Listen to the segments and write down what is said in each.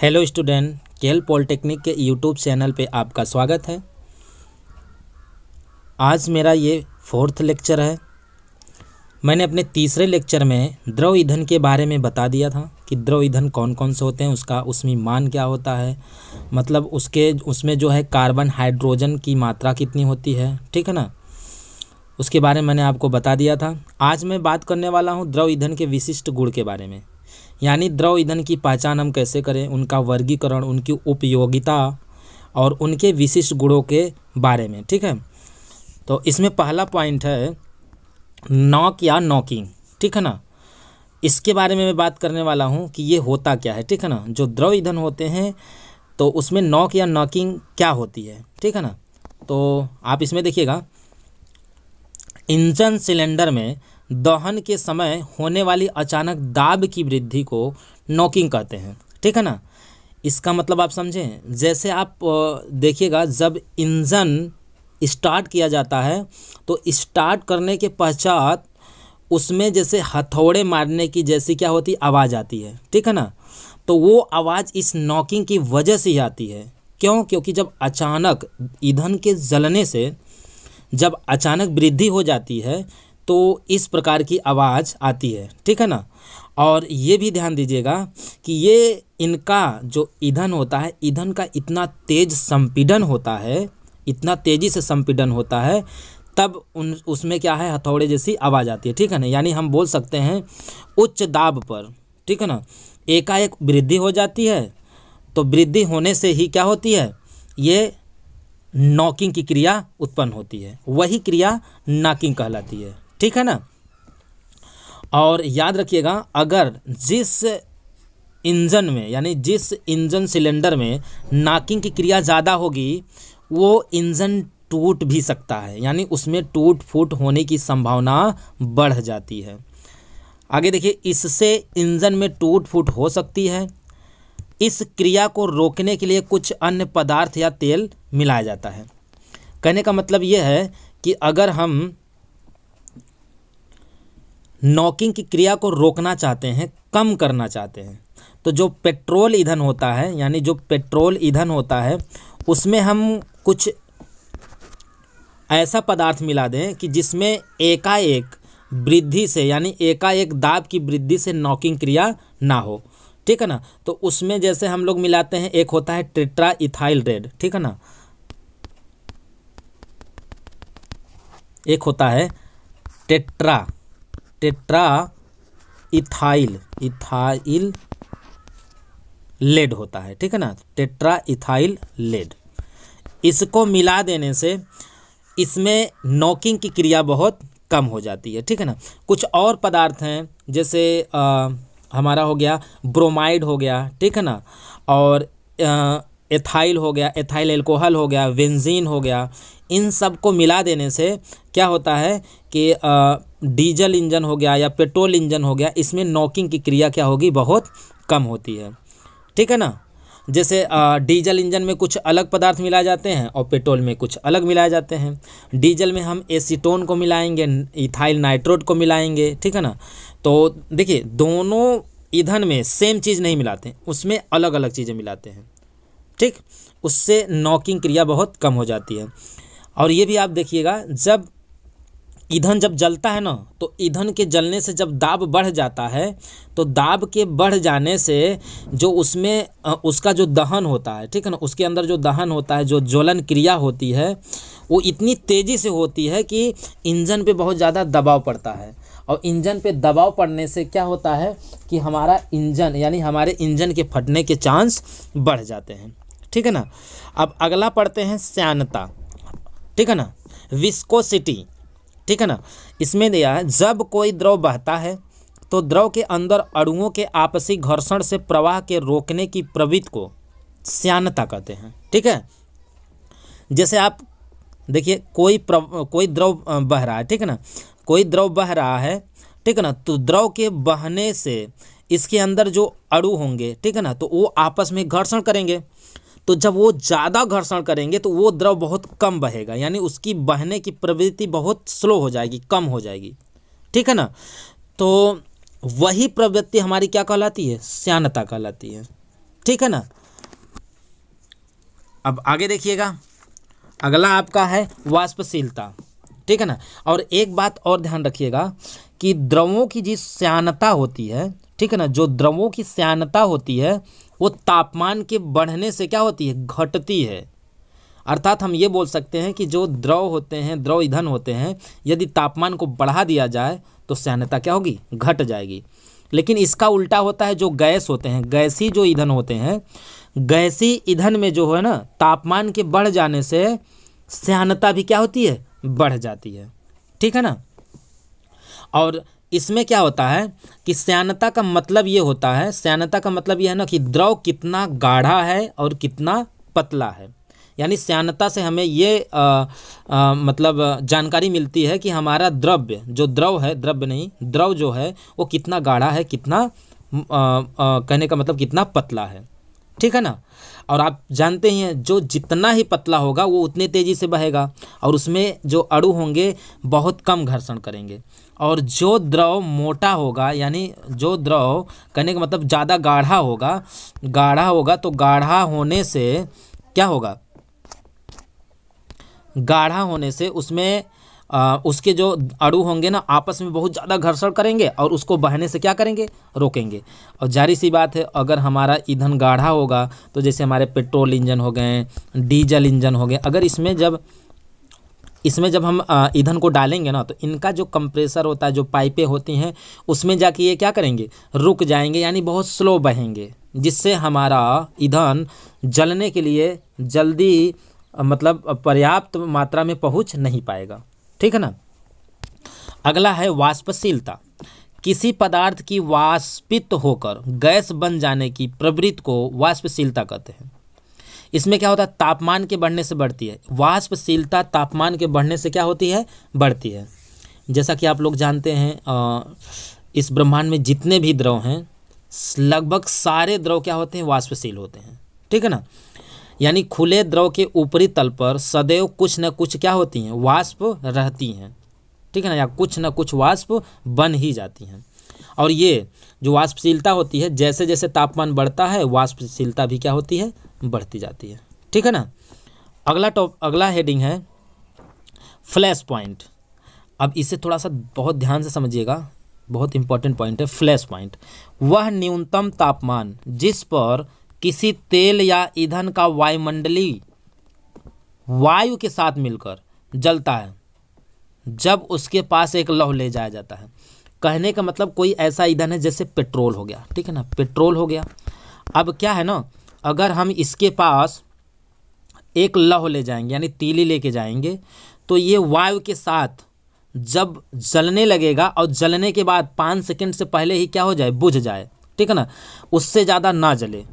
hello student केल polytechnic के YouTube channel पे आपका स्वागत है आज मेरा ये फोर्थ लेक्चर है मैंने अपने तीसरे लेक्चर में द्रव ईंधन के बारे में बता दिया था कि द्रव ईंधन कौन कौन से होते हैं उसका उसमें मान क्या होता है मतलब उसके उसमें जो है कार्बन हाइड्रोजन की मात्रा कितनी होती है ठीक है ना उसके बारे में मैंने आपको बता दिया था आज मैं बात करने वाला हूँ द्रव ईंधन के विशिष्ट गुण के बारे में यानी द्रव ईंधन की पहचान हम कैसे करें उनका वर्गीकरण उनकी उपयोगिता और उनके विशिष्ट गुणों के बारे में ठीक है तो इसमें पहला पॉइंट है नॉक या नॉकिंग ठीक है ना इसके बारे में मैं बात करने वाला हूँ कि ये होता क्या है ठीक है ना जो द्रव ईंधन होते हैं तो उसमें नॉक या नॉकिंग क्या होती है ठीक है ना तो आप इसमें देखिएगा इंजन सिलेंडर में दहन के समय होने वाली अचानक दाब की वृद्धि को नॉकिंग कहते हैं ठीक है ना इसका मतलब आप समझें जैसे आप देखिएगा जब इंजन स्टार्ट किया जाता है तो स्टार्ट करने के पश्चात उसमें जैसे हथौड़े मारने की जैसी क्या होती आवाज़ आती है ठीक है ना तो वो आवाज़ इस नॉकिंग की वजह से ही आती है क्यों क्योंकि जब अचानक ईंधन के जलने से जब अचानक वृद्धि हो जाती है तो इस प्रकार की आवाज़ आती है ठीक है ना और ये भी ध्यान दीजिएगा कि ये इनका जो ईंधन होता है ईंधन का इतना तेज संपीडन होता है इतना तेज़ी से संपीडन होता है तब उन उसमें क्या है हथौड़े जैसी आवाज़ आती है ठीक है ना यानी हम बोल सकते हैं उच्च दाब पर ठीक है ना एकाएक वृद्धि हो जाती है तो वृद्धि होने से ही क्या होती है ये नॉकिंग की क्रिया उत्पन्न होती है वही क्रिया नाकिंग कहलाती है ठीक है ना और याद रखिएगा अगर जिस इंजन में यानी जिस इंजन सिलेंडर में नाकिंग की क्रिया ज़्यादा होगी वो इंजन टूट भी सकता है यानी उसमें टूट फूट होने की संभावना बढ़ जाती है आगे देखिए इससे इंजन में टूट फूट हो सकती है इस क्रिया को रोकने के लिए कुछ अन्य पदार्थ या तेल मिलाया जाता है कहने का मतलब यह है कि अगर हम नॉकिंग की क्रिया को रोकना चाहते हैं कम करना चाहते हैं तो जो पेट्रोल ईंधन होता है यानी जो पेट्रोल ईंधन होता है उसमें हम कुछ ऐसा पदार्थ मिला दें कि जिसमें एकाएक वृद्धि से यानी एकाएक दाब की वृद्धि से नॉकिंग क्रिया ना हो ठीक है ना तो उसमें जैसे हम लोग मिलाते हैं एक होता है ट्रिट्रा इथाइल रेड ठीक है ना एक होता है tetra tetra ethyl ethyl lead होता है ठीक है ना टेट्रा इथाइल लेड इसको मिला देने से इसमें नॉकिंग की क्रिया बहुत कम हो जाती है ठीक है ना कुछ और पदार्थ हैं जैसे आ, हमारा हो गया ब्रोमाइड हो गया ठीक है ना और आ, एथाइल हो गया एथाइल एल्कोहल हो गया वेंजीन हो गया इन सब को मिला देने से क्या होता है कि डीजल इंजन हो गया या पेट्रोल इंजन हो गया इसमें नॉकिंग की क्रिया क्या होगी बहुत कम होती है ठीक है ना जैसे डीजल इंजन में कुछ अलग पदार्थ मिलाए जाते हैं और पेट्रोल में कुछ अलग मिलाए जाते हैं डीजल में हम एसीटोन को मिलाएंगे इथाइल नाइट्रोट को मिलाएंगे ठीक है ना तो देखिए दोनों ईंधन में सेम चीज़ नहीं मिलाते उसमें अलग अलग चीज़ें मिलाते हैं ठीक उससे नॉकिंग क्रिया बहुत कम हो जाती है और ये भी आप देखिएगा जब ईंधन जब जलता है ना तो ईंधन के जलने से जब दाब बढ़ जाता है तो दाब के बढ़ जाने से जो उसमें उसका जो दहन होता है ठीक है ना उसके अंदर जो दहन होता है जो ज्वलन क्रिया होती है वो इतनी तेज़ी से होती है कि इंजन पे बहुत ज़्यादा दबाव पड़ता है और इंजन पे दबाव पड़ने से क्या होता है कि हमारा इंजन यानी हमारे इंजन के फटने के चांस बढ़ जाते हैं ठीक है ना अब अगला पढ़ते हैं सयानता ठीक है ना विस्कोसिटी ठीक है ना इसमें दिया है जब कोई द्रव बहता है तो द्रव के अंदर अणुओं के आपसी घर्षण से प्रवाह के रोकने की प्रवृत्ति को श्यानता कहते हैं ठीक है जैसे आप देखिए कोई प्र कोई द्रव बह रहा है ठीक है ना कोई द्रव बह रहा है ठीक है ना तो द्रव के बहने से इसके अंदर जो अड़ू होंगे ठीक है ना तो वो आपस में घर्षण करेंगे तो जब वो ज़्यादा घर्षण करेंगे तो वो द्रव बहुत कम बहेगा यानी उसकी बहने की प्रवृत्ति बहुत स्लो हो जाएगी कम हो जाएगी ठीक है ना तो वही प्रवृत्ति हमारी क्या कहलाती है श्यानता कहलाती है ठीक है ना अब आगे देखिएगा अगला आपका है वाष्पशीलता ठीक है ना और एक बात और ध्यान रखिएगा कि द्रवों की जिस श्यानता होती है ठीक है ना जो द्रवों की श्यानता होती है वो तापमान के बढ़ने से क्या होती है घटती है अर्थात हम ये बोल सकते हैं कि जो द्रव होते हैं द्रव ईंधन होते हैं यदि तापमान को बढ़ा दिया जाए तो सहनता क्या होगी घट जाएगी लेकिन इसका उल्टा होता है जो गैस होते हैं गैसी जो ईंधन होते हैं गैसी ईंधन में जो है ना तापमान के बढ़ जाने से सहनता भी क्या होती है बढ़ जाती है ठीक है ना और इसमें क्या होता है कि सयानता का मतलब ये होता है सयानता का मतलब यह है ना कि द्रव कितना गाढ़ा है और कितना पतला है यानी सयानता से हमें ये आ, आ, मतलब जानकारी मिलती है कि हमारा द्रव्य जो द्रव है द्रव्य नहीं द्रव जो है वो कितना गाढ़ा है कितना आ, आ, कहने का मतलब कितना पतला है ठीक है ना और आप जानते ही हैं जो जितना ही पतला होगा वो उतने तेज़ी से बहेगा और उसमें जो अड़ू होंगे बहुत कम घर्षण करेंगे और जो द्रव मोटा होगा यानी जो द्रव कहने का मतलब ज़्यादा गाढ़ा होगा गाढ़ा होगा तो गाढ़ा होने से क्या होगा गाढ़ा होने से उसमें आ, उसके जो अड़ू होंगे ना आपस में बहुत ज़्यादा घर्षण करेंगे और उसको बहने से क्या करेंगे रोकेंगे और जारी सी बात है अगर हमारा ईंधन गाढ़ा होगा तो जैसे हमारे पेट्रोल इंजन हो गए डीजल इंजन हो गए अगर इसमें जब इसमें जब हम ईंधन को डालेंगे ना तो इनका जो कंप्रेसर होता है जो पाइपें होती हैं उसमें जाके ये क्या करेंगे रुक जाएंगे यानी बहुत स्लो बहेंगे जिससे हमारा ईंधन जलने के लिए जल्दी मतलब पर्याप्त मात्रा में पहुंच नहीं पाएगा ठीक है ना अगला है वाष्पशीलता किसी पदार्थ की वाष्पित होकर गैस बन जाने की प्रवृत्ति को वाष्पशीलता कहते हैं इसमें क्या होता है तापमान के बढ़ने से बढ़ती है वाष्पशीलता तापमान के बढ़ने से क्या होती है बढ़ती है जैसा कि आप लोग जानते हैं इस ब्रह्मांड में जितने भी द्रव हैं लगभग सारे द्रव क्या होते हैं वाष्पशील होते हैं ठीक है ना यानी खुले द्रव के ऊपरी तल पर सदैव कुछ न कुछ क्या होती हैं वाष्प रहती हैं ठीक है ना या कुछ न कुछ वाष्प बन ही जाती हैं और ये जो वाष्पशीलता होती है जैसे जैसे तापमान बढ़ता है वाष्पशीलता भी क्या होती है बढ़ती जाती है ठीक है ना अगला टॉप अगला हेडिंग है फ्लैश पॉइंट अब इसे थोड़ा सा बहुत ध्यान से समझिएगा बहुत इंपॉर्टेंट पॉइंट है फ्लैश पॉइंट वह न्यूनतम तापमान जिस पर किसी तेल या ईंधन का वायुमंडली वायु के साथ मिलकर जलता है जब उसके पास एक लौह ले जाया जाता है कहने का मतलब कोई ऐसा ईंधन है जैसे पेट्रोल हो गया ठीक है ना पेट्रोल हो गया अब क्या है ना अगर हम इसके पास एक लौह ले जाएंगे यानी तीली लेके जाएंगे तो ये वायु के साथ जब जलने लगेगा और जलने के बाद पाँच सेकंड से पहले ही क्या हो जाए बुझ जाए ठीक है ना उससे ज़्यादा ना जले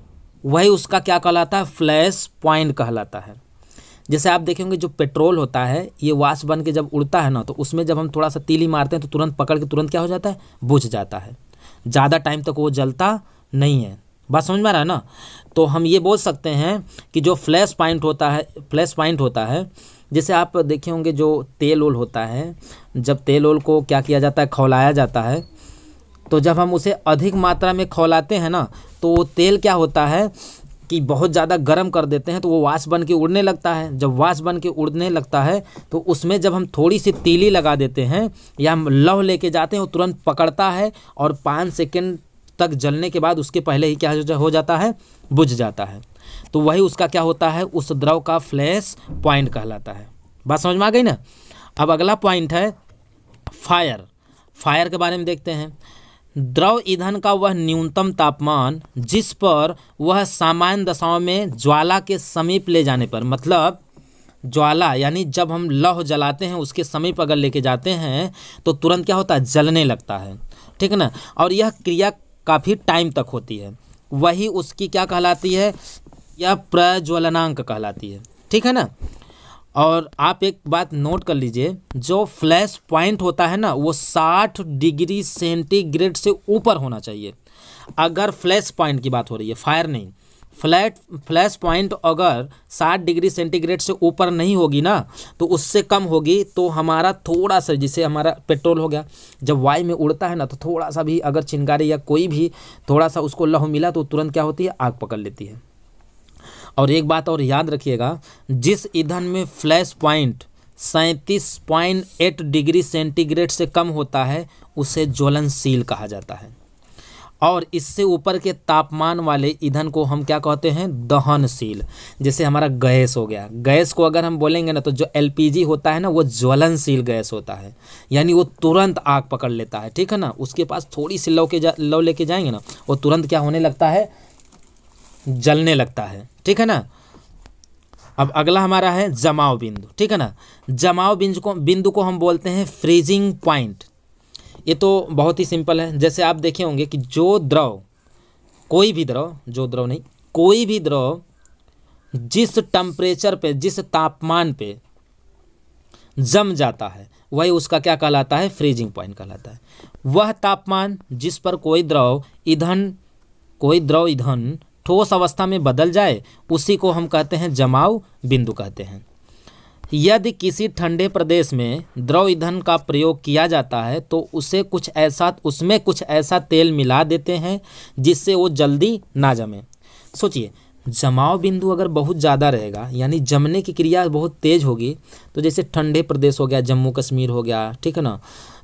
वही उसका क्या कहलाता है फ्लैश पॉइंट कहलाता है जैसे आप देखेंगे जो पेट्रोल होता है ये वाश बन के जब उड़ता है ना तो उसमें जब हम थोड़ा सा तीली मारते हैं तो तुरंत पकड़ के तुरंत क्या हो जाता है बुझ जाता है ज़्यादा टाइम तक वो जलता नहीं है बात समझ में आ रहा है ना तो हम ये बोल सकते हैं कि जो फ्लैश पॉइंट होता है फ्लैश पॉइंट होता है जैसे आप देखे होंगे जो तेल ओल होता है जब तेल ओल को क्या किया जाता है खौलाया जाता है तो जब हम उसे अधिक मात्रा में खौलाते हैं ना तो वो तेल क्या होता है कि बहुत ज़्यादा गर्म कर देते हैं तो वो वाश बन के उड़ने लगता है जब वाश बन के उड़ने लगता है तो उसमें जब हम थोड़ी सी तीली लगा देते हैं या हम लव लेके जाते हैं वो तुरंत पकड़ता है और पाँच सेकेंड तक जलने के बाद उसके पहले ही क्या हो जाता है बुझ जाता है तो वही उसका क्या होता है उस द्रव का फ्लैश पॉइंट कहलाता है बात समझ में आ गई ना अब अगला पॉइंट है फायर फायर के बारे में देखते हैं द्रव ईंधन का वह न्यूनतम तापमान जिस पर वह सामान्य दशाओं में ज्वाला के समीप ले जाने पर मतलब ज्वाला यानी जब हम लौह जलाते हैं उसके समीप अगर लेके जाते हैं तो तुरंत क्या होता है जलने लगता है ठीक है ना और यह क्रिया काफ़ी टाइम तक होती है वही उसकी क्या कहलाती है यह प्रज्वलनांक कहलाती है ठीक है ना और आप एक बात नोट कर लीजिए जो फ्लैश पॉइंट होता है ना वो 60 डिग्री सेंटीग्रेड से ऊपर होना चाहिए अगर फ्लैश पॉइंट की बात हो रही है फायर नहीं फ्लैट फ्लैश पॉइंट अगर 60 डिग्री सेंटीग्रेड से ऊपर नहीं होगी ना तो उससे कम होगी तो हमारा थोड़ा सा जिसे हमारा पेट्रोल हो गया जब वायु में उड़ता है ना तो थोड़ा सा भी अगर चिंगारी या कोई भी थोड़ा सा उसको लहू मिला तो तुरंत क्या होती है आग पकड़ लेती है और एक बात और याद रखिएगा जिस ईंधन में फ्लैश पॉइंट सैंतीस पॉइंट एट डिग्री सेंटीग्रेड से कम होता है उसे ज्वलनशील कहा जाता है और इससे ऊपर के तापमान वाले ईंधन को हम क्या कहते हैं दहनशील जैसे हमारा गैस हो गया गैस को अगर हम बोलेंगे ना तो जो एलपीजी होता है ना वो ज्वलनशील गैस होता है यानी वो तुरंत आग पकड़ लेता है ठीक है ना उसके पास थोड़ी सी लौ के जा लौ लेके जाएंगे ना वो तुरंत क्या होने लगता है जलने लगता है ठीक है ना अब अगला हमारा है जमाव बिंदु ठीक है ना जमाव बिंदु को बिंदु को हम बोलते हैं फ्रीजिंग पॉइंट ये तो बहुत ही सिंपल है जैसे आप देखे होंगे कि जो द्रव कोई भी द्रव जो द्रव नहीं कोई भी द्रव जिस टम्परेचर पे जिस तापमान पे जम जाता है वही उसका क्या कहलाता है फ्रीजिंग पॉइंट कहलाता है वह तापमान जिस पर कोई द्रव ईंधन कोई द्रव ईंधन ठोस अवस्था में बदल जाए उसी को हम कहते हैं जमाव बिंदु कहते हैं यदि किसी ठंडे प्रदेश में द्रव ईंधन का प्रयोग किया जाता है तो उसे कुछ ऐसा उसमें कुछ ऐसा तेल मिला देते हैं जिससे वो जल्दी ना जमे सोचिए जमाव बिंदु अगर बहुत ज़्यादा रहेगा यानी जमने की क्रिया बहुत तेज़ होगी तो जैसे ठंडे प्रदेश हो गया जम्मू कश्मीर हो गया ठीक है ना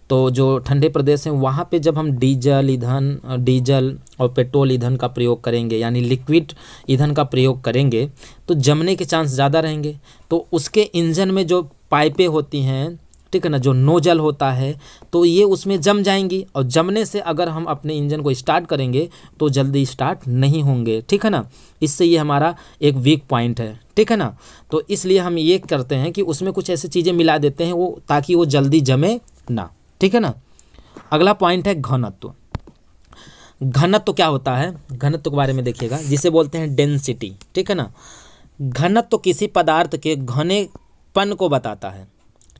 तो जो ठंडे प्रदेश हैं वहाँ पे जब हम डीजल ईंधन डीजल और पेट्रोल ईंधन का प्रयोग करेंगे यानी लिक्विड ईंधन का प्रयोग करेंगे तो जमने के चांस ज़्यादा रहेंगे तो उसके इंजन में जो पाइपें होती हैं ठीक है ना जो नोजल होता है तो ये उसमें जम जाएंगी और जमने से अगर हम अपने इंजन को स्टार्ट करेंगे तो जल्दी स्टार्ट नहीं होंगे ठीक है ना इससे ये हमारा एक वीक पॉइंट है ठीक है ना तो इसलिए हम ये करते हैं कि उसमें कुछ ऐसी चीज़ें मिला देते हैं वो ताकि वो जल्दी जमे ना ठीक है ना अगला पॉइंट है घनत्व घनत्व क्या होता है घनत्व के बारे में देखिएगा जिसे बोलते हैं डेंसिटी ठीक है ना घनत्व किसी पदार्थ के घनेपन को बताता है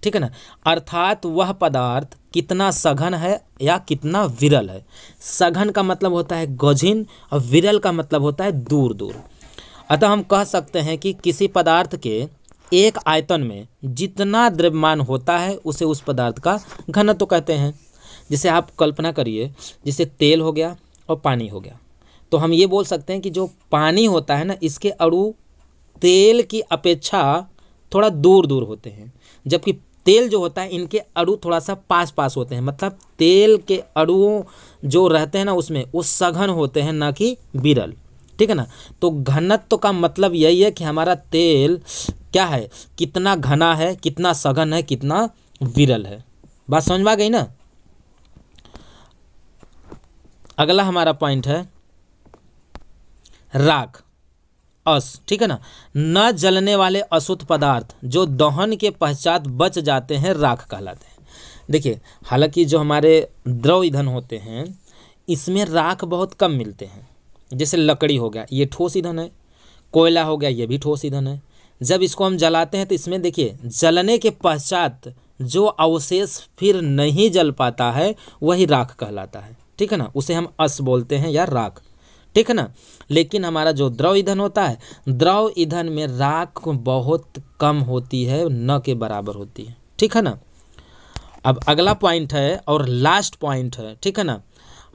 ठीक है ना अर्थात वह पदार्थ कितना सघन है या कितना विरल है सघन का मतलब होता है गझिन और विरल का मतलब होता है दूर दूर अतः हम कह सकते हैं कि किसी पदार्थ के एक आयतन में जितना द्रव्यमान होता है उसे उस पदार्थ का घनत्व तो कहते हैं जैसे आप कल्पना करिए जैसे तेल हो गया और पानी हो गया तो हम ये बोल सकते हैं कि जो पानी होता है ना इसके अड़ू तेल की अपेक्षा थोड़ा दूर दूर होते हैं जबकि तेल जो होता है इनके अड़ू थोड़ा सा पास पास होते हैं मतलब तेल के अड़ुओं जो रहते हैं ना उसमें वो सघन होते हैं ना कि बिरल ठीक है ना तो घनत्व का मतलब यही है कि हमारा तेल क्या है कितना घना है कितना सघन है कितना विरल है बात समझ में आ गई ना अगला हमारा पॉइंट है राख अस ठीक है ना न जलने वाले अशुद्ध पदार्थ जो दहन के पश्चात बच जाते हैं राख कहलाते हैं देखिए हालांकि जो हमारे द्रव ईंधन होते हैं इसमें राख बहुत कम मिलते हैं जैसे लकड़ी हो गया ये ठोस ईंधन है कोयला हो गया ये भी ठोस ईंधन है जब इसको हम जलाते हैं तो इसमें देखिए जलने के पश्चात जो अवशेष फिर नहीं जल पाता है वही राख कहलाता है ठीक है ना उसे हम अस बोलते हैं या राख ठीक है ना लेकिन हमारा जो द्रव ईंधन होता है द्रव ईंधन में राख बहुत कम होती है न के बराबर होती है ठीक है ना अब अगला पॉइंट है और लास्ट पॉइंट है ठीक है ना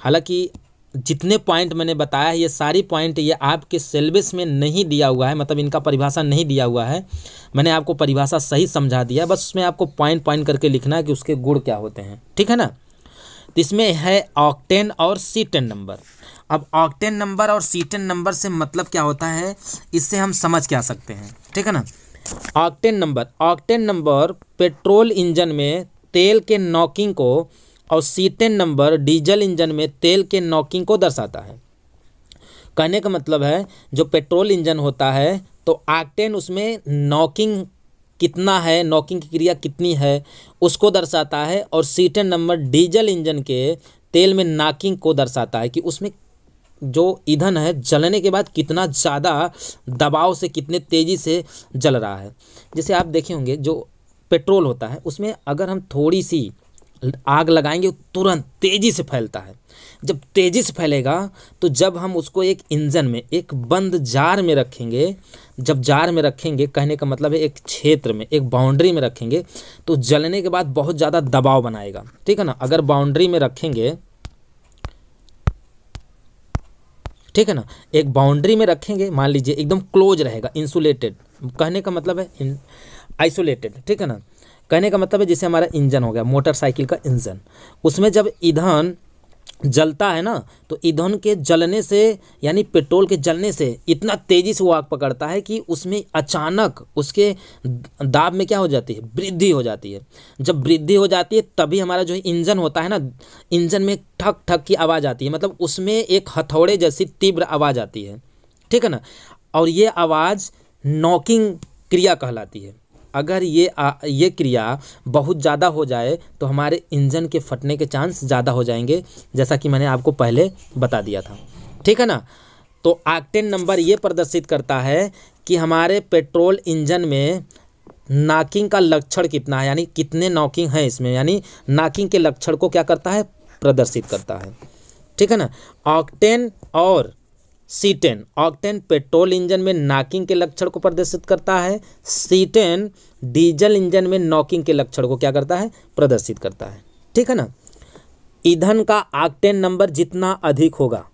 हालांकि जितने पॉइंट मैंने बताया है ये सारी पॉइंट ये आपके सिलेबस में नहीं दिया हुआ है मतलब इनका परिभाषा नहीं दिया हुआ है मैंने आपको परिभाषा सही समझा दिया बस उसमें आपको पॉइंट पॉइंट करके लिखना है कि उसके गुण क्या होते हैं ठीक है ना तो इसमें है ऑक्टेन और सी नंबर अब ऑक्टेन नंबर और सी नंबर से मतलब क्या होता है इससे हम समझ के आ सकते हैं ठीक है ना octane number octane number petrol engine में तेल के नॉकिंग को और सीटेन नंबर डीजल इंजन में तेल के नॉकिंग को दर्शाता है कहने का मतलब है जो पेट्रोल इंजन होता है तो आकटेन उसमें नॉकिंग कितना है नॉकिंग की क्रिया कितनी है उसको दर्शाता है और सीटन नंबर डीजल इंजन के तेल में नाकिंग को दर्शाता है कि उसमें जो ईंधन है जलने के बाद कितना ज़्यादा दबाव से कितने तेज़ी से जल रहा है जैसे आप देखे होंगे जो पेट्रोल होता है उसमें अगर हम थोड़ी सी आग लगाएंगे तुरंत तेज़ी से फैलता है जब तेज़ी से फैलेगा तो जब हम उसको एक इंजन में एक बंद जार में रखेंगे जब जार में रखेंगे कहने का मतलब है एक क्षेत्र में एक बाउंड्री में रखेंगे तो जलने के बाद बहुत ज़्यादा दबाव बनाएगा ठीक है ना अगर बाउंड्री में रखेंगे ठीक है ना एक बाउंड्री में रखेंगे मान लीजिए एकदम क्लोज रहेगा इंसुलेटेड कहने का मतलब है आइसोलेटेड ठीक है ना कहने का मतलब है जैसे हमारा इंजन हो गया मोटरसाइकिल का इंजन उसमें जब ईंधन जलता है ना तो ईंधन के जलने से यानी पेट्रोल के जलने से इतना तेज़ी से वो आग पकड़ता है कि उसमें अचानक उसके दाब में क्या हो जाती है वृद्धि हो जाती है जब वृद्धि हो जाती है तभी हमारा जो इंजन होता है ना इंजन में ठक ठक की आवाज़ आती है मतलब उसमें एक हथौड़े जैसी तीव्र आवाज़ आती है ठीक है ना और ये आवाज़ नॉकिंग क्रिया कहलाती है अगर ये आ, ये क्रिया बहुत ज़्यादा हो जाए तो हमारे इंजन के फटने के चांस ज़्यादा हो जाएंगे जैसा कि मैंने आपको पहले बता दिया था ठीक है ना तो आक्टेन नंबर ये प्रदर्शित करता है कि हमारे पेट्रोल इंजन में नाकिंग का लक्षण कितना है यानी कितने नॉकिंग हैं इसमें यानी नाकिंग के लक्षण को क्या करता है प्रदर्शित करता है ठीक है ना ऑक्टेन और सीटेन ऑक्टेन पेट्रोल इंजन में नाकिंग के लक्षण को प्रदर्शित करता है सीटेन डीजल इंजन में नॉकिंग के लक्षण को क्या करता है प्रदर्शित करता है ठीक है ना ईंधन का ऑक्टेन नंबर जितना अधिक होगा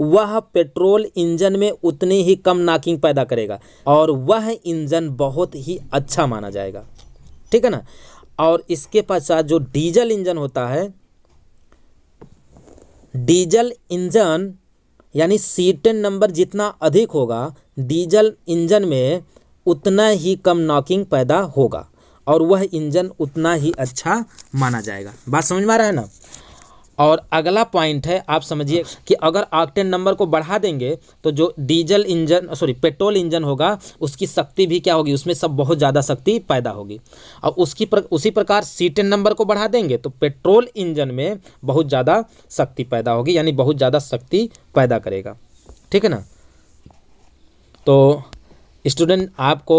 वह पेट्रोल इंजन में उतनी ही कम नाकिंग पैदा करेगा और वह इंजन बहुत ही अच्छा माना जाएगा ठीक है ना और इसके पश्चात जो डीजल इंजन होता है डीजल इंजन यानी सीटें नंबर जितना अधिक होगा डीजल इंजन में उतना ही कम नॉकिंग पैदा होगा और वह इंजन उतना ही अच्छा माना जाएगा बात समझ में आ रहा है ना और अगला पॉइंट है आप समझिए कि अगर ऑक्टेन नंबर को बढ़ा देंगे तो जो diesel engine sorry petrol engine होगा उसकी शक्ति भी क्या होगी उसमें सब बहुत ज़्यादा शक्ति पैदा होगी और उसकी प्र, उसी प्रकार सी टेन नंबर को बढ़ा देंगे तो पेट्रोल इंजन में बहुत ज़्यादा शक्ति पैदा होगी यानी बहुत ज़्यादा शक्ति पैदा करेगा ठीक है ना तो स्टूडेंट आपको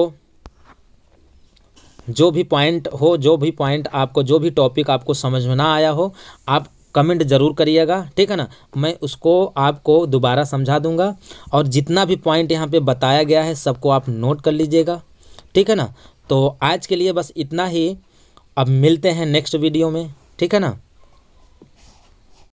जो भी पॉइंट हो जो भी पॉइंट आपको जो भी टॉपिक आपको समझ में ना आया हो आप कमेंट ज़रूर करिएगा ठीक है ना मैं उसको आपको दोबारा समझा दूंगा और जितना भी पॉइंट यहाँ पे बताया गया है सबको आप नोट कर लीजिएगा ठीक है ना तो आज के लिए बस इतना ही अब मिलते हैं नेक्स्ट वीडियो में ठीक है ना